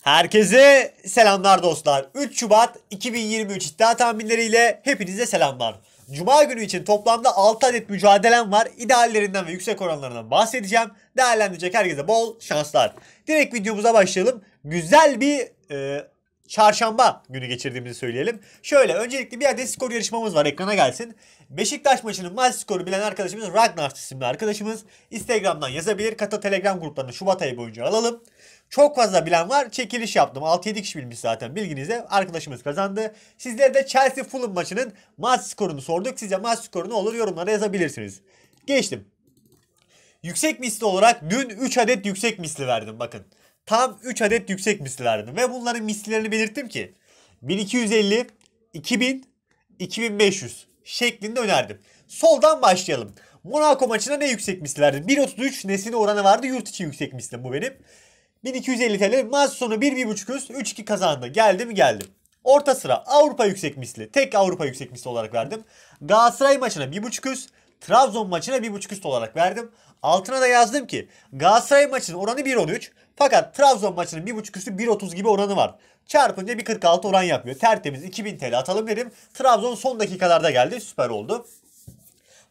Herkese selamlar dostlar. 3 Şubat 2023 iddia tahminleriyle hepinize selamlar. Cuma günü için toplamda 6 adet mücadelem var. İdeallerinden ve yüksek oranlarından bahsedeceğim. Değerlendirecek herkese bol şanslar. Direkt videomuza başlayalım. Güzel bir e, çarşamba günü geçirdiğimizi söyleyelim. Şöyle öncelikle bir adet skor yarışmamız var ekrana gelsin. Beşiktaş maçının maç skoru bilen arkadaşımız Ragnar isimli arkadaşımız. Instagram'dan yazabilir. Kata Telegram gruplarını Şubat ayı boyunca alalım. Çok fazla bilen var. Çekiliş yaptım. 6-7 kişi bilmiş zaten bilginize. Arkadaşımız kazandı. Sizlere de Chelsea Fulham maçının maç skorunu sorduk. Size maç skoru ne olur yorumlara yazabilirsiniz. Geçtim. Yüksek misli olarak dün 3 adet yüksek misli verdim bakın. Tam 3 adet yüksek misli verdim. Ve bunların mislilerini belirttim ki 1250, 2000, 2500 şeklinde önerdim. Soldan başlayalım. Monaco maçına ne yüksek misli verdim? 1.33 nesine oranı vardı. Yurt içi yüksek misli bu benim. 1250 TL maç sonu 1-1.5 üst 3-2 kazandı. Geldi mi geldi. Orta sıra Avrupa yüksek misli. Tek Avrupa yüksek misli olarak verdim. Galatasaray maçına 1.5 üst. Trabzon maçına 1.5 üst olarak verdim. Altına da yazdım ki Galatasaray maçının oranı 1.13 fakat Trabzon maçının 1.5 üstü 1.30 gibi oranı var. Çarpınca 1.46 oran yapıyor. Tertemiz 2000 TL atalım dedim. Trabzon son dakikalarda geldi. Süper oldu.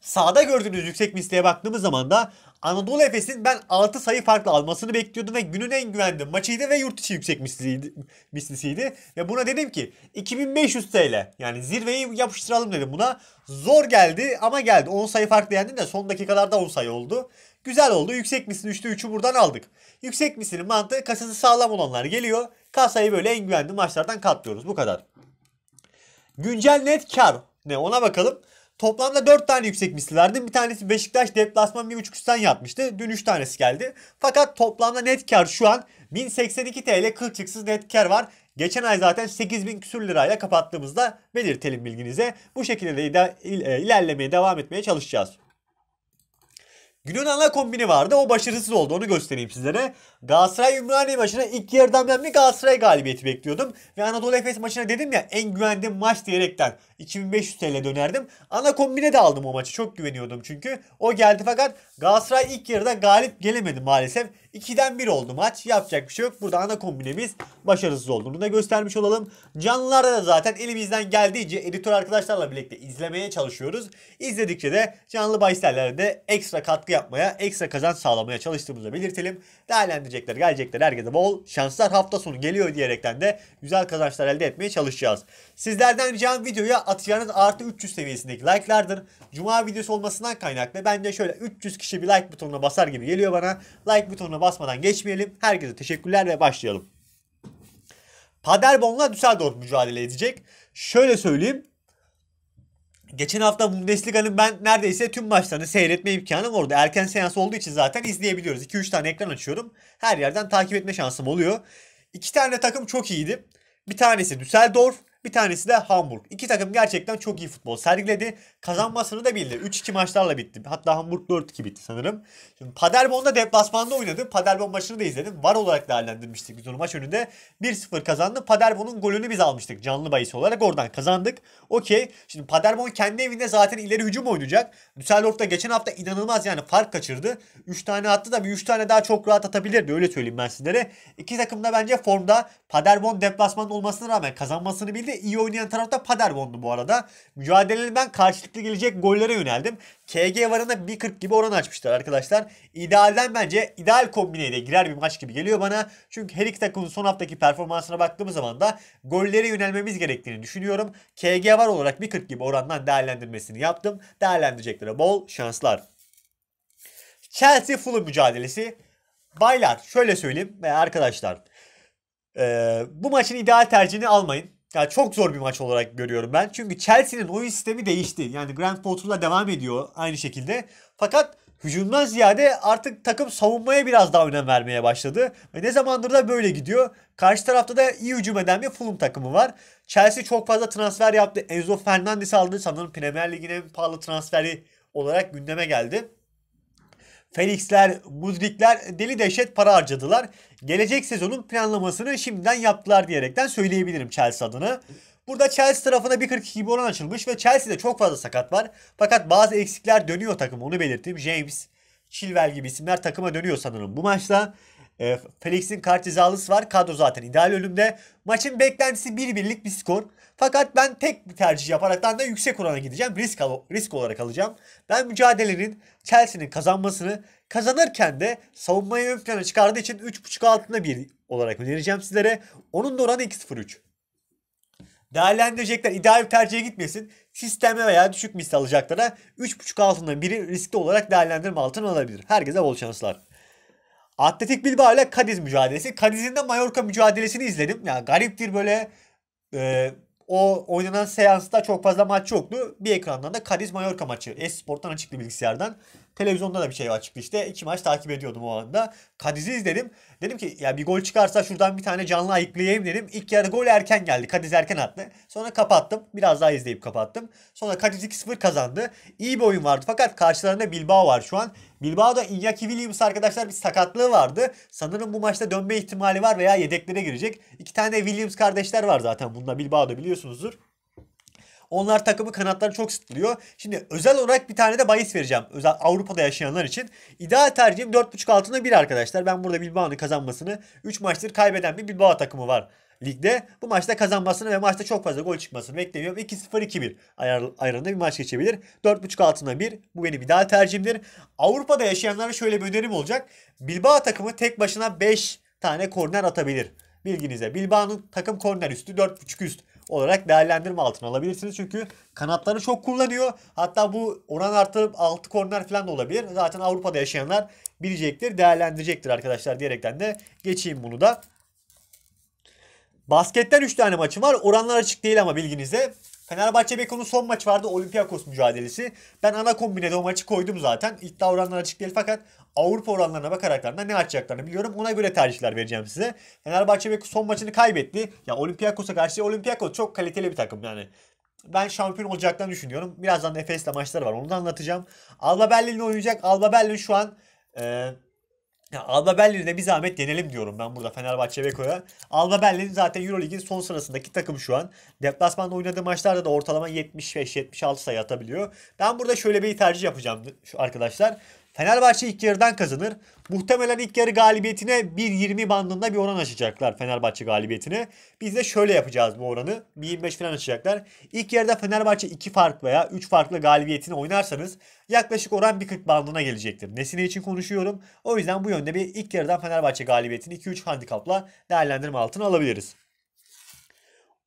Sağda gördüğünüz yüksek misliğe baktığımız zaman da Anadolu Efes'in ben 6 sayı farklı almasını bekliyordum ve günün en güvendi maçıydı ve yurt içi yüksek mislisiydi. mislisiydi. Ve buna dedim ki 2500 TL yani zirveyi yapıştıralım dedim buna. Zor geldi ama geldi. 10 sayı farklı yendin de son dakikalarda 10 sayı oldu. Güzel oldu. Yüksek misin 3'te 3'ü buradan aldık. Yüksek misinin mantığı kasası sağlam olanlar geliyor. Kasayı böyle en güvendi maçlardan katlıyoruz. Bu kadar. Güncel net kar ne ona bakalım. Toplamda 4 tane yüksek mislilerdi. Bir tanesi Beşiktaş deplasman 1.5 üstten yatmıştı. Dün 3 tanesi geldi. Fakat toplamda net kar şu an 1082 TL kılçıksız net kar var. Geçen ay zaten 8000 küsür lirayla kapattığımızda belirtelim bilginize. Bu şekilde de e, ilerlemeye devam etmeye çalışacağız. Günün ana kombini vardı. O başarısız oldu. Onu göstereyim sizlere. Galatasaray Ümraniye maçına ilk yarıdan ben bir Galatasaray galibiyeti bekliyordum. Ve Anadolu Efes maçına dedim ya en güvendiğim maç diyerekten 2500 TL dönerdim. Ana kombine de aldım o maçı. Çok güveniyordum çünkü. O geldi fakat Galatasaray ilk yarıda galip gelemedi maalesef. 2'den 1 oldu maç. Yapacak bir şey yok. Burada ana kombinemiz başarısız oldu. Bunu da göstermiş olalım. Canlılarda da zaten elimizden geldiğince editör arkadaşlarla birlikte izlemeye çalışıyoruz. İzledikçe de canlı bahislerde ekstra katkı katkı yapmaya, ekstra kazanç sağlamaya çalıştığımızı belirtelim. Değerlendirecekler, gelecekler herkese bol şanslar hafta sonu geliyor diyerekten de güzel kazançlar elde etmeye çalışacağız. Sizlerden ricam videoya atacağınız artı 300 seviyesindeki like'lardır. Cuma videosu olmasından kaynaklı bence şöyle 300 kişi bir like butonuna basar gibi geliyor bana. Like butonuna basmadan geçmeyelim. Herkese teşekkürler ve başlayalım. Paderborn'la Düsseldorf mücadele edecek. Şöyle söyleyeyim. Geçen hafta Bundesliga'nın ben neredeyse tüm maçlarını seyretme imkanım orada. Erken seans olduğu için zaten izleyebiliyoruz. 2-3 tane ekran açıyorum. Her yerden takip etme şansım oluyor. İki tane takım çok iyiydi. Bir tanesi Düsseldorf, bir tanesi de Hamburg. İki takım gerçekten çok iyi futbol sergiledi. Kazanmasını da bildi. 3-2 maçlarla bitti. Hatta Hamburg 4-2 bitti sanırım. Şimdi Paderborn'da deplasmanda oynadı. Paderborn maçını da izledim. Var olarak değerlendirmiştik biz onu maç önünde. 1-0 kazandı. Paderborn'un golünü biz almıştık canlı bahis olarak. Oradan kazandık. Okey. Şimdi Paderborn kendi evinde zaten ileri hücum oynayacak. Düsseldorf geçen hafta inanılmaz yani fark kaçırdı. 3 tane attı da bir 3 tane daha çok rahat atabilirdi. Öyle söyleyeyim ben sizlere. İki takım da bence formda Paderborn deplasmanda olmasına rağmen kazanmasını bildi de iyi oynayan tarafta Paderborn'du bu arada. Mücadeleli ben karşılıklı gelecek gollere yöneldim. KG varına 1.40 gibi oran açmışlar arkadaşlar. İdealden bence ideal kombineyle girer bir maç gibi geliyor bana. Çünkü her iki takımın son haftaki performansına baktığımız zaman da gollere yönelmemiz gerektiğini düşünüyorum. KG var olarak 1.40 gibi orandan değerlendirmesini yaptım. Değerlendireceklere bol şanslar. Chelsea Fulham mücadelesi. Baylar şöyle söyleyeyim arkadaşlar. Ee, bu maçın ideal tercihini almayın ya çok zor bir maç olarak görüyorum ben. Çünkü Chelsea'nin oyun sistemi değişti. Yani Grand Potter'la devam ediyor aynı şekilde. Fakat hücumdan ziyade artık takım savunmaya biraz daha önem vermeye başladı. Ve ne zamandır da böyle gidiyor. Karşı tarafta da iyi hücum eden bir Fulham takımı var. Chelsea çok fazla transfer yaptı. Enzo Fernandez aldı. Sanırım Premier Lig'in en pahalı transferi olarak gündeme geldi. Felix'ler, Mudrik'ler deli dehşet para harcadılar. Gelecek sezonun planlamasını şimdiden yaptılar diyerekten söyleyebilirim Chelsea adına. Burada Chelsea tarafına 1.42 gibi oran açılmış ve Chelsea'de çok fazla sakat var. Fakat bazı eksikler dönüyor takım onu belirttim. James, Chilwell gibi isimler takıma dönüyor sanırım bu maçta. E, Felix'in kart cezalısı var. Kadro zaten ideal ölümde. Maçın beklentisi 1 bir birlik bir skor. Fakat ben tek bir tercih yaparaktan da yüksek orana gideceğim. Risk, al risk olarak alacağım. Ben mücadelenin Chelsea'nin kazanmasını kazanırken de savunmayı ön plana çıkardığı için 3.5 altında bir olarak önereceğim sizlere. Onun da oranı 2.03. Değerlendirecekler ideal bir tercihe gitmesin. Sisteme veya düşük misli alacaklara 3.5 altında biri riskli olarak değerlendirme altına alabilir. Herkese bol şanslar. Atletik Bilbao ile Kadiz mücadelesi. Kadiz'in de Mallorca mücadelesini izledim. Ya yani gariptir böyle e, o oynanan seansta çok fazla maç yoktu. Bir ekrandan da Kadiz Mallorca maçı. Esport'tan açıklı bilgisayardan Televizyonda da bir şey var çıktı işte. İki maç takip ediyordum o anda. Kadiz'i izledim. Dedim ki ya bir gol çıkarsa şuradan bir tane canlı ayıklayayım dedim. İlk yarı gol erken geldi. Kadiz erken attı. Sonra kapattım. Biraz daha izleyip kapattım. Sonra Kadiz 2-0 kazandı. İyi bir oyun vardı fakat karşılarında Bilbao var şu an. Bilbao'da Iñaki Williams arkadaşlar bir sakatlığı vardı. Sanırım bu maçta dönme ihtimali var veya yedeklere girecek. İki tane Williams kardeşler var zaten. Bunda Bilbao'da biliyorsunuzdur. Onlar takımı kanatları çok sıkılıyor. Şimdi özel olarak bir tane de bahis vereceğim. Özel Avrupa'da yaşayanlar için. İdeal tercihim 4.5 altına 1 arkadaşlar. Ben burada Bilbao'nun kazanmasını 3 maçtır kaybeden bir Bilbao takımı var ligde. Bu maçta kazanmasını ve maçta çok fazla gol çıkmasını beklemiyorum. 2-0-2-1 ayar, ayarında bir maç geçebilir. 4.5 altına 1 bu benim ideal tercihimdir. Avrupa'da yaşayanlara şöyle bir önerim olacak. Bilbao takımı tek başına 5 tane korner atabilir. Bilginize. Bilbao'nun takım korner üstü 4.5 üst olarak değerlendirme altına alabilirsiniz. Çünkü kanatları çok kullanıyor. Hatta bu oran artırıp 6 korner falan da olabilir. Zaten Avrupa'da yaşayanlar bilecektir, değerlendirecektir arkadaşlar diyerekten de geçeyim bunu da. Basketten 3 tane maçı var. Oranlar açık değil ama bilginize. Fenerbahçe Beko'nun son maçı vardı Olympiakos mücadelesi. Ben ana kombinede o maçı koydum zaten. İddia oranları açık değil fakat Avrupa oranlarına bakaraklar da ne açacaklarını biliyorum. Ona göre tercihler vereceğim size. Fenerbahçe Beko son maçını kaybetti. Ya Olympiakos'a karşı Olympiakos çok kaliteli bir takım yani. Ben şampiyon olacaklarını düşünüyorum. Birazdan Efes'le maçları var. Onu da anlatacağım. Alba Berlin'le oynayacak. Alba Berlin şu an e, ya Alba Berlin'e bir zahmet denelim diyorum ben burada Fenerbahçe Beko'ya. Alba Berlin zaten Eurolig'in son sırasındaki takım şu an. Deplasmanda oynadığı maçlarda da ortalama 75-76 sayı atabiliyor. Ben burada şöyle bir tercih yapacağım şu arkadaşlar. Fenerbahçe ilk yarıdan kazanır. Muhtemelen ilk yarı galibiyetine 1.20 bandında bir oran açacaklar Fenerbahçe galibiyetine. Biz de şöyle yapacağız bu oranı. 1.25 falan açacaklar. İlk yarıda Fenerbahçe 2 farklı veya 3 farklı galibiyetini oynarsanız yaklaşık oran 1.40 bandına gelecektir. Nesine için konuşuyorum. O yüzden bu yönde bir ilk yarıdan Fenerbahçe galibiyetini 2-3 handikapla değerlendirme altına alabiliriz.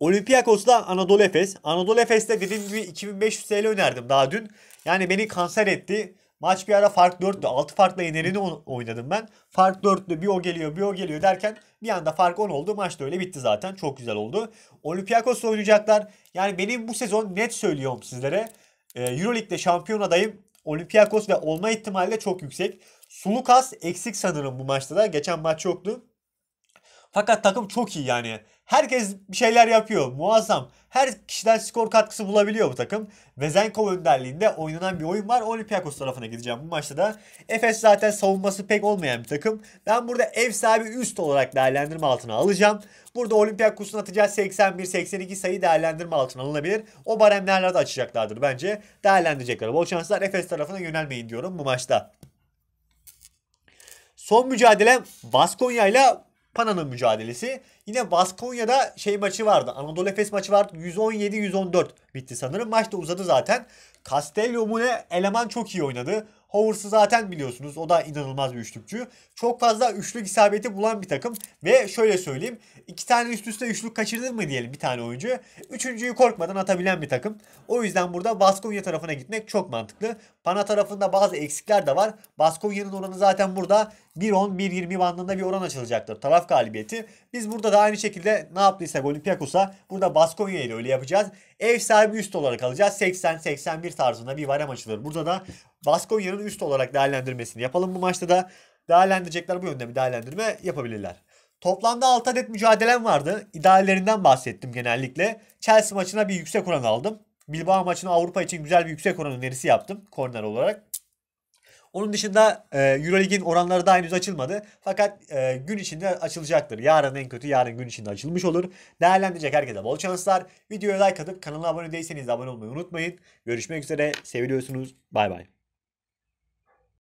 Olympiakos'la Anadolu Efes. Anadolu Efes'te dediğim gibi 2500 TL önerdim daha dün. Yani beni kanser etti. Maç bir ara fark 4'tü. 6 farkla yenerini oynadım ben. Fark 4'tü. Bir o geliyor bir o geliyor derken bir anda fark 10 oldu. Maç da öyle bitti zaten. Çok güzel oldu. Olympiakos oynayacaklar. Yani benim bu sezon net söylüyorum sizlere. Ee, Euroleague'de şampiyon adayım. Olympiakos ve olma ihtimali de çok yüksek. Sulukas eksik sanırım bu maçta da. Geçen maç yoktu. Fakat takım çok iyi yani. Herkes bir şeyler yapıyor. Muazzam. Her kişiden skor katkısı bulabiliyor bu takım. Ve önderliğinde oynanan bir oyun var. Olympiakos tarafına gideceğim bu maçta da. Efes zaten savunması pek olmayan bir takım. Ben burada ev sahibi üst olarak değerlendirme altına alacağım. Burada Olympiakos'un atacağı 81-82 sayı değerlendirme altına alınabilir. O baremlerle de açacaklardır bence. Değerlendirecekler. Bol şanslar Efes tarafına yönelmeyin diyorum bu maçta. Son mücadele Baskonya ile Pana'nın mücadelesi. Yine Baskonya'da şey maçı vardı. Anadolu Efes maçı vardı. 117-114 bitti sanırım. Maç da uzadı zaten. Castello mu Eleman çok iyi oynadı. Hovers'ı zaten biliyorsunuz. O da inanılmaz bir üçlükçü. Çok fazla üçlük isabeti bulan bir takım. Ve şöyle söyleyeyim. iki tane üst üste üçlük kaçırılır mı diyelim bir tane oyuncu. Üçüncüyü korkmadan atabilen bir takım. O yüzden burada Baskonya tarafına gitmek çok mantıklı. Pana tarafında bazı eksikler de var. Baskonya'nın oranı zaten burada 1.10-1.20 bandında bir oran açılacaktır taraf galibiyeti. Biz burada da aynı şekilde ne yaptıysak Olympiakos'a burada Baskonya ile öyle yapacağız. Ev sahibi üst olarak alacağız. 80-81 tarzında bir varem açılır. Burada da Baskonya'nın üst olarak değerlendirmesini yapalım bu maçta da. Değerlendirecekler bu yönde bir değerlendirme yapabilirler. Toplamda 6 adet mücadelem vardı. İdeallerinden bahsettim genellikle. Chelsea maçına bir yüksek oran aldım. Bilbao maçına Avrupa için güzel bir yüksek oran önerisi yaptım korner olarak. Onun dışında e, Eurolig'in oranları daha henüz açılmadı. Fakat e, gün içinde açılacaktır. Yarın en kötü yarın gün içinde açılmış olur. Değerlendirecek herkese bol şanslar. Videoya like atıp kanala abone değilseniz abone olmayı unutmayın. Görüşmek üzere. Seviliyorsunuz. Bay bay.